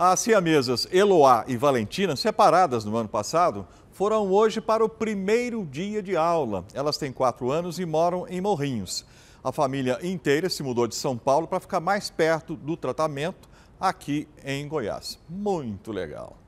As siamesas Eloá e Valentina, separadas no ano passado, foram hoje para o primeiro dia de aula. Elas têm quatro anos e moram em Morrinhos. A família inteira se mudou de São Paulo para ficar mais perto do tratamento aqui em Goiás. Muito legal.